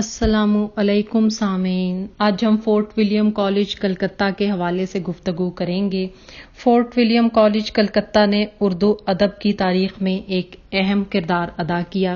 असलकुम सामीन आज हम फोर्ट विलियम कॉलेज कलकत्ता के हवाले से गुफ्तगु करेंगे फोर्ट विलियम कॉलेज कलकत्ता ने उर्दू अदब की तारीख में एक अहम किरदार अदा किया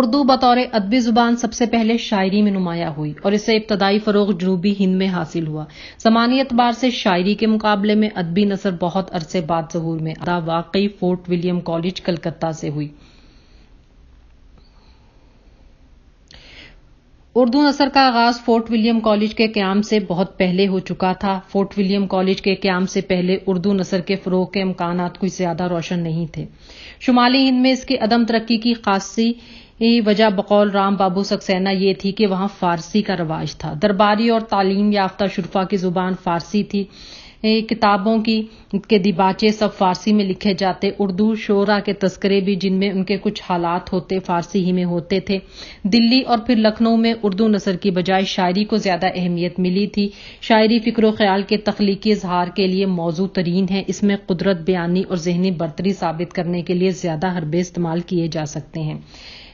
उर्दू बतौर अदबी जुबान सबसे पहले शायरी में नुमाया हुई और इसे इब्तदाई फरोग जनूबी हिंद में हासिल हुआ जमानी अतबार से शायरी के मुकाबले में अदबी नसर बहुत अरसे बाद जहूर में अदा वाकई फोर्ट विलियम कॉलेज कलकत्ता से हुई उर्दू नसर का आगाज फोर्ट विलियम कॉलेज के क्याम से बहुत पहले हो चुका था फोर्ट विलियम कॉलेज के क्याम से पहले उर्दू नसर के फरोग के इम्कान कोई ज्यादा रोशन नहीं थे शुमाली हिंद में इसकी अदम तरक्की की खासी वजह बकौल राम बाबू सक्सेना ये थी कि वहां फारसी का रवाज था दरबारी और तालीम याफ्ता शुरफा की जुबान फारसी थी किताबों की के दिबाचे सब फारसी में लिखे जाते उर्दू शोरा के तस्करे भी जिनमें उनके कुछ हालात होते फारसी ही में होते थे दिल्ली और फिर लखनऊ में उर्दू नसर की बजाय शायरी को ज्यादा अहमियत मिली थी शायरी फिक्र ख्याल के तख्लीकी इजहार के लिए मौजू तरीन है इसमें कुदरत बयानी और जहनी बर्तरी साबित करने के लिए ज्यादा हरबे इस्तेमाल किए जा सकते हैं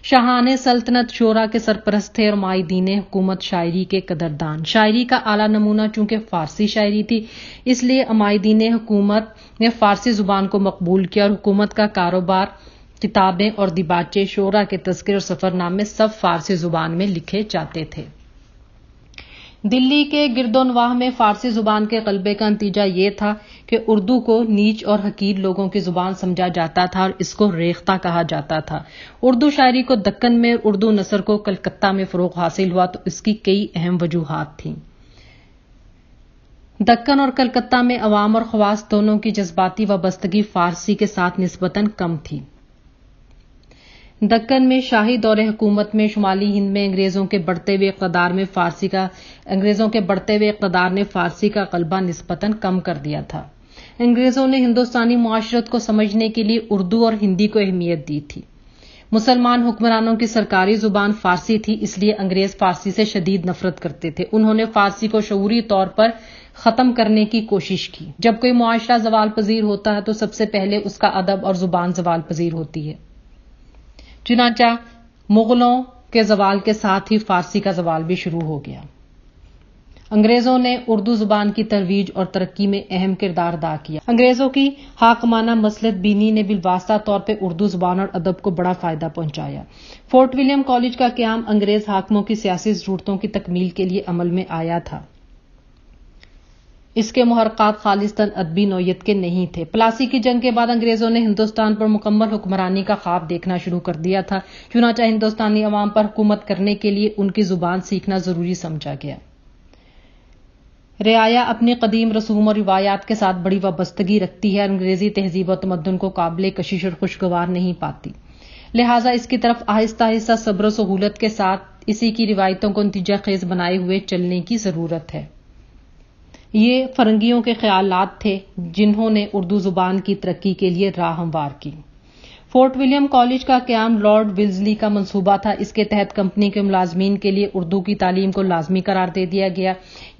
शाहान सल्तनत शोरा के सरपरस्त थे और माहिदीन हुकूमत शायरी के कदरदान शायरी का आला नमूना चूंकि फारसी शायरी थी इसलिए माहिदीन हुकूमत ने फारसी जुबान को मकबूल किया और हुकूमत का कारोबार किताबें और दिबाचे शोरा के तस्कर और सफरनामे सब फारसी जुबान में लिखे जाते थे दिल्ली के गिरदोनवाह में फारसी जुबान के कलबे का नतीजा ये था कि उर्दू को नीच और हकीर लोगों की जुबान समझा जाता था और इसको रेख्ता कहा जाता था उर्दू शायरी को दक्कन में उर्दू नसर को कलकत्ता में फरोग हासिल हुआ तो इसकी कई अहम वजूहत थीं दक्कन और कलकत्ता में अवाम और खवास दोनों की जज्बाती वाबस्तगी फारसी के साथ नस्बता कम थी दक्कन में शाही दौरे हुकूमत में शुमाली हिंद में अंग्रेजों के बढ़ते हुए इकतदार में फारसी का अंग्रेजों के बढ़ते हुए इकतदार ने फारसी का गलबा नस्बतन कम कर दिया था अंग्रेजों ने हिंदुस्तानी माशरत को समझने के लिए उर्दू और हिंदी को अहमियत दी थी मुसलमान हुक्मरानों की सरकारी जुबान फारसी थी इसलिए अंग्रेज फारसी से शदीद नफरत करते थे उन्होंने फारसी को शौरी तौर पर खत्म करने की कोशिश की जब कोई मुआशरा जवाल पजीर होता है तो सबसे पहले उसका अदब और जुबान जवाल पजीर होती है चुनाचा मुगलों के जवाल के साथ ही फारसी का जवाल भी शुरू हो गया अंग्रेजों ने उर्दू जुबान की तरवीज और तरक्की में अहम किरदार अदा किया अंग्रेजों की हाकमाना मसलत बीनी ने बिलवास्ता तौर पर उर्दू जुबान और अदब को बड़ा फायदा पहुंचाया फोर्ट विलियम कॉलेज का क्याम अंग्रेज हाकमों की सियासी जरूरतों की तकमील के लिए अमल में आया था इसके महरक़ात खालिस्तान अदबी नोयत के नहीं थे प्लासी की जंग के बाद अंग्रेज़ों ने हिंदुस्तान पर मुकम्मल हुक्मरानी का ख्वाब देखना शुरू कर दिया था चुनाचा हिंदुस्तानी अवाम पर हुकूमत करने के लिए उनकी ज़ुबान सीखना ज़रूरी समझा गया रियाया अपनी कदीम रसूम और रिवायात के साथ बड़ी वाबस्तगी रखती है अंग्रेज़ी तहजीब और तमदन को काबिल कशिश और खुशगवार नहीं पाती लिहाजा इसकी तरफ आहिस्ता आहिस्ता सब्र सहूलत के साथ इसी की रिवायतों को नतीजा खेज बनाए हुए चलने की ज़रूरत है ये फरंगियों के ख्याल थे जिन्होंने उर्दू ज़ुबान की तरक्की के लिए राह हमवार की फोर्ट विलियम कॉलेज का क्याम लॉर्ड विल्जली का मंसूबा था इसके तहत कंपनी के मुलाजमीन के लिए उर्दू की तालीम को लाजमी करार दे दिया गया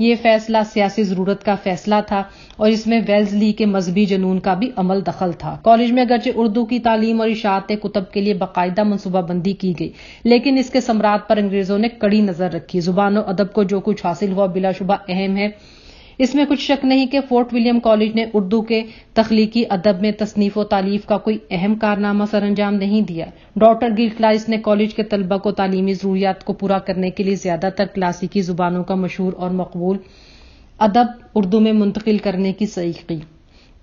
ये फैसला सियासी ज़रूरत का फैसला था और इसमें वेल्जली के मजहबी जनून का भी अमल दखल था कॉलेज में अगरचे उर्दू की तालीम और इशात कुतब के लिए बाकायदा मनसूबाबंदी की गई लेकिन इसके सम्राट पर अंग्रेज़ों ने कड़ी नज़र रखी जुबान और अदब को जो कुछ हासिल हुआ बिलाशुबा अहम है इसमें कुछ शक नहीं कि फोर्ट विलियम कॉलेज ने उर्दू के तख्लीकी अदब में तसनीफ व तालीफ का कोई अहम कारनामा सर अंजाम नहीं दिया डॉक्टर गिल क्लाइस ने कॉलेज के तलबा को तालीमी जरूरियात को पूरा करने के लिए ज्यादातर क्लासिकी जुबानों का मशहूर और मकबूल अदब उर्दू में मुंतकिल करने की सही की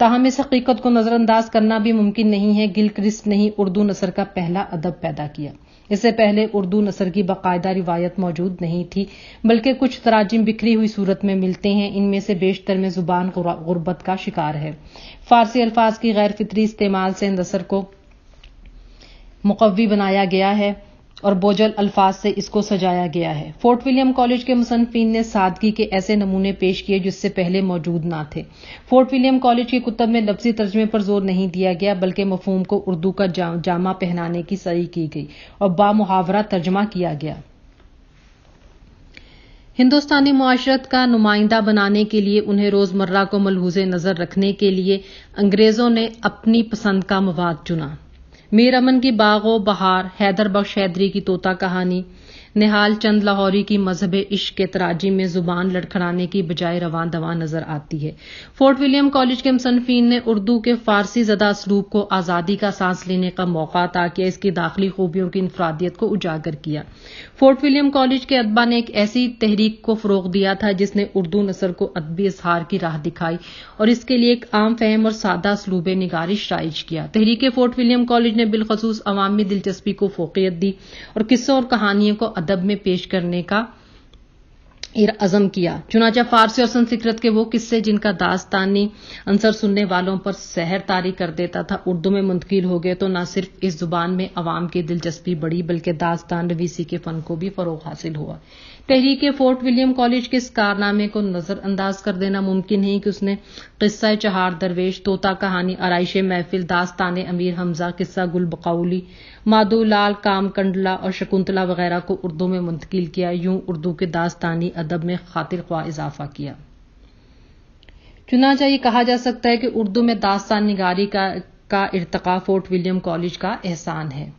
ताहम इस हकीकत को नज़रअंदाज करना भी मुमकिन नहीं है गिल क्रिस्ट ने ही उर्दू नसर का पहला अदब पैदा किया इससे पहले उर्दू नसर की बाकायदा रिवायत मौजूद नहीं थी बल्कि कुछ तराजिम बिखरी हुई सूरत में मिलते हैं इनमें से बेशतर में जुबान गुर्बत का शिकार है फारसी अल्फाज की गैर फितरी इस्तेमाल से नसर को मुकवी बनाया गया है और बोजल अल्फाज से इसको सजाया गया है फोर्ट विलियम कॉलेज के मुसनफिन ने सादगी के ऐसे नमूने पेश किए जिससे पहले मौजूद ना थे फोर्ट विलियम कॉलेज के कुतब में लफ्जी तर्जमे पर जोर नहीं दिया गया बल्कि मफहम को उर्दू का जामा पहनाने की सही की गई और बामुहावरा तर्जमा किया गया हिंदुस्तानी माशरत का नुमाइंदा बनाने के लिए उन्हें रोजमर्रा को मलहूज नजर रखने के लिए अंग्रेजों ने अपनी पसंद का मवाद चुना मीर अमन की बागो बहार हैदर बख्श हैदरी की तोता कहानी निहाल चंद लाहौरी की मजहब इश्क के तराजी में जुबान लड़खड़ाने की बजाय रवान दवा नजर आती है फोर्ट विलियम कॉलेज के मुसनफीन ने उर्दू के फारसी जदा स्लूब को आज़ादी का सांस लेने का मौका था किया इसकी दाखिली खूबियों की इंफरादियत को उजागर किया फोर्ट विलियम कॉलेज के अदबा ने एक ऐसी तहरीक को फरोग दिया था जिसने उर्दू नसर को अदबी इजहार की राह दिखाई और इसके लिए एक आम फहम और सादा स्लूब निगारिश राइज किया तहरीक फोर्ट विलियम कॉलेज ने बिलखसूस अवामी दिलचस्पी को फोकियत दी और किस्सों और कहानियों को अदब में पेश करने का अज़म किया चुनाचा फारसी और संस्कृत के वो किस्से जिनका दास्तानी अंसर सुनने वालों पर सहर तारी कर देता था उर्दू में मुंतकिल हो गए तो न सिर्फ इस जुबान में अवाम की दिलचस्पी बढ़ी बल्कि दास्तान रवीसी के फन को भी फरोग हासिल हुआ तहरीक फोर्ट विलियम कॉलेज के इस कारनामे को नज़रअंदाज कर देना मुमकिन नहीं कि उसने किस्सा चहार दरवेश तोता कहानी आरइश महफिल दास्तान अमीर हमजा किस्सा गुल बकाउली माधो लाल काम कंडला और शकुंतला वगैरह को उर्दू में मुंतकिल किया यूं उर्दू के दास्तानी अदब में खातिर ख्वा इजाफा किया चुनाचा ये कहा जा सकता है कि उर्दू में दास्तान निगारी का, का इरतका फोर्ट विलियम कॉलेज का एहसान है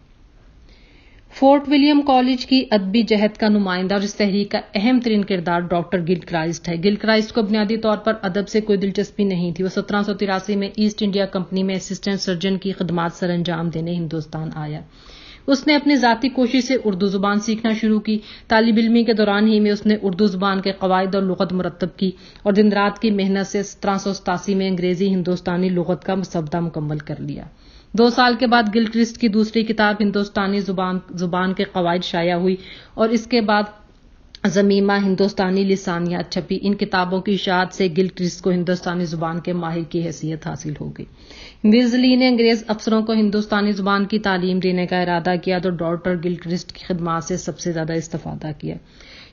फोर्ट विलियम कॉलेज की अदबी जहद का नुमाइंदा और इस तहरीक का अहम तरीन किरदार डॉक्टर गिल क्राइस्ट है गिल क्राइस्ट को बुनियादी तौर पर अदब से कोई दिलचस्पी नहीं थी वो सत्रह सौ तिरासी में ईस्ट इंडिया कंपनी में असिस्टेंट सर्जन की खदमात सर अंजाम देने हिंदुस्तान आया उसने अपनी ज़ाती कोशिश से उर्दू ज़ुबान सीखना शुरू की तालब इलमी के दौरान ही में उसने उर्दू ज़ुबान के कवायद और लगत मुरतब की और दिन रात की मेहनत से सत्रह सौ सतासी में अंग्रेज़ी हिंदुस्तानी लगत का मसवदा मुकम्मल कर लिया दो साल के बाद गिलक्रिस्ट की दूसरी किताब हिंदुस्तानी जुबान जुबान के कवायद शाया हुई और इसके बाद जमीमा हिंदुस्तानी लिसानियात छपी इन किताबों की इशात से गिलक्रिस्ट को हिंदुस्तानी जुबान के माहिर की हैसियत हासिल हो गई मिर्जली ने अंग्रेज अफसरों को हिंदुस्तानी जुबान की तालीम देने का इरादा किया तो डॉक्टर गिलक्रिस्ट की खदमात से सबसे ज्यादा इस्तफादा किया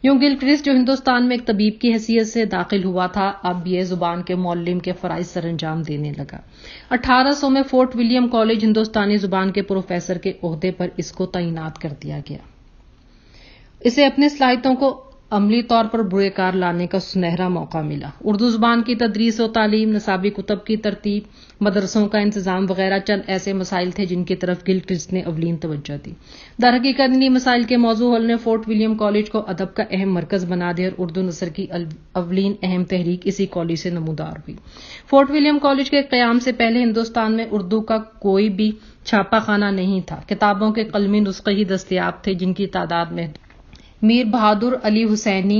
यूं गिलक्रिस्ट जो हिंदुस्तान में एक तबीब की हैसियत से दाखिल हुआ था अब यह जुबान के मौलिम के फ़राइज सर अंजाम देने लगा अठारह सौ में फोर्ट विलियम कॉलेज हिंदुस्तानी जुबान के प्रोफेसर के अहदे पर इसको तैनात कर दिया गया इसे अपने स्लाइतों को अमली तौर पर बुरे कार लाने का सुनहरा मौका मिला उर्दू जुबान की तदरीस और तालीम नसाबी कुतब की तरतीब मदरसों का इंतजाम वगैरह चंद ऐसे मसाइल थे जिनकी तरफ गिलक्रिस्ट ने अवलीन तवज्जो दी दरहकीकत इन्हीं मसाइल के मौजू हल ने फोर्ट विलियम कॉलेज को अदब का अहम मरकज बना दिया और उर्दू नसर की अवलीन अहम तहरीक इसी कॉलेज से नमूदार हुई फोर्ट विलियम कॉलेज के क्याम से पहले हिंदुस्तान में उर्दू का कोई भी छापा खाना नहीं था किताबों के कलमी नुस्खे ही दस्तियाब थे जिनकी तादाद महदूद मीर बहादुर अली हुसैनी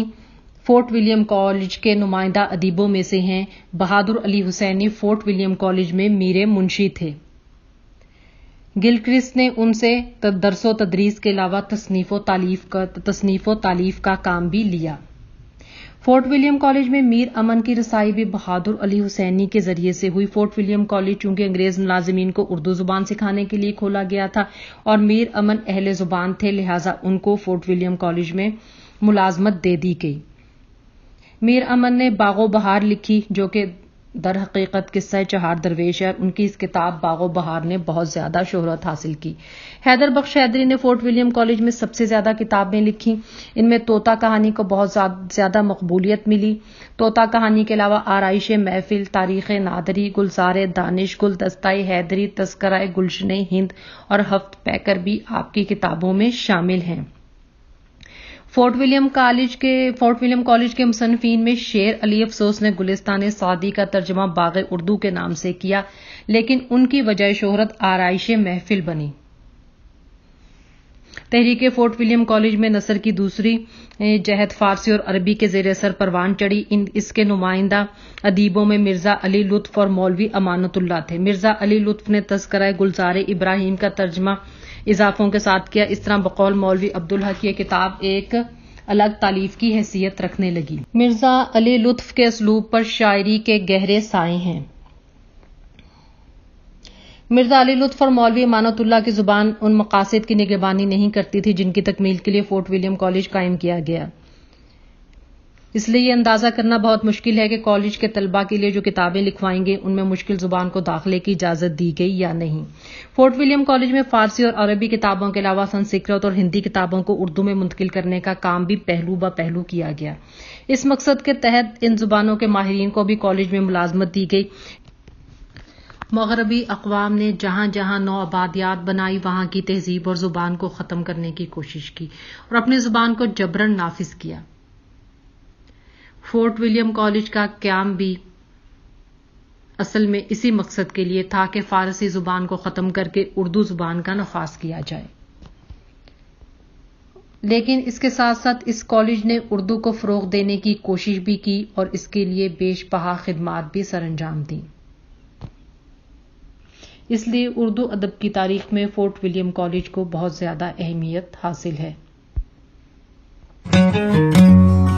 फोर्ट विलियम कॉलेज के नुमाइंदा अदीबों में से हैं बहादुर अली हुसैनी फोर्ट विलियम कॉलेज में मीरे मुंशी थे गिलक्रिस्ट ने उनसे दरसो तदरीस के अलावा तसनीफो तालीफ का काम भी लिया फोर्ट विलियम कॉलेज में मीर अमन की रसाई भी बहादुर अली हुसैनी के जरिए से हुई फोर्ट विलियम कॉलेज चूंकि अंग्रेज मुलाजमीन को उर्दू जुबान सिखाने के लिए खोला गया था और मीर अमन अहले जुबान थे लिहाजा उनको फोर्ट विलियम कॉलेज में मुलाजमत दे दी गई मीर अमन ने बागो बहार लिखी जो कि दर हकीकत किस्सा चहार दरवेश है उनकी इस किताब बागो बहार ने बहुत ज्यादा शोहरत हासिल की हैदर बख्श हैदरी ने फोर्ट विलियम कॉलेज में सबसे ज्यादा किताबें लिखी इनमें तोता कहानी को बहुत ज्यादा मकबूलियत मिली तोता कहानी के अलावा आरइश महफिल तारीख नादरी गुलजार दानिश गुल दस्ताई हैदरी तस्करा गुलशन हिंद और हफ्त पैकर भी आपकी किताबों में शामिल हैं फोर्ट विलियम कॉलेज के फोर्ट विलियम कॉलेज के मुसनफिन में शेर अली अफसोस ने गुलिस्तान सादी का तर्जमा बाग उर्दू के नाम से किया लेकिन उनकी वजह शोहरत आरइश महफिल बनी तहरीक फोर्ट विलियम कॉलेज में नसर की दूसरी जहद फारसी और अरबी के जेर असर परवान चढ़ी इन इसके नुमाइंदा अदीबों में मिर्जा अली लुत्फ और मौलवी अमानतुल्ला थे मिर्जा अली लुत्फ ने तस्करा गुलजार इब्राहिम का तर्जमा इजाफों के साथ किया इस तरह बकौल मौलवी अब्दुल हक ये किताब एक अलग तालीफ की हैसियत रखने लगी मिर्जा अली लुत्फ के असलूब पर शायरी के गहरे साए हैं मिर्जा अली लुत्फ और मौलवी मानतुल्ला की जुबान उन मकासद की निगरबानी नहीं करती थी जिनकी तकमील के लिए फोर्ट विलियम कॉलेज कायम किया गया इसलिए यह अंदाजा करना बहुत मुश्किल है कि कॉलेज के तलबा के लिए जो किताबें लिखवाएंगे उनमें मुश्किल जुबान को दाखिले की इजाजत दी गई या नहीं फोर्ट विलियम कॉलेज में फारसी और अरबी किताबों के अलावा संस्कृत और हिंदी किताबों को उर्दू में मुंतकिल करने का काम भी पहलू ब पहलू किया गया इस मकसद के तहत इन जुबानों के माहरीन को भी कॉलेज में मुलाजमत दी गई मगरबी अकवाम ने जहां जहां नौ आबादियात बनाई वहां की तहजीब और जुबान को ख़त्म करने की कोशिश की और अपनी जुबान को जबरन नाफिज किया फोर्ट विलियम कॉलेज का क्याम भी असल में इसी मकसद के लिए था कि फारसी ज़ुबान को ख़त्म करके उर्दू ज़ुबान का नफाज किया जाए लेकिन इसके साथ साथ इस कॉलेज ने उर्दू को फ़रोग देने की कोशिश भी की और इसके लिए बेश बहा खिदमत भी सर अंजाम दी इसलिए उर्दू अदब की तारीख में फोर्ट विलियम कॉलेज को बहुत ज़्यादा अहमियत हासिल है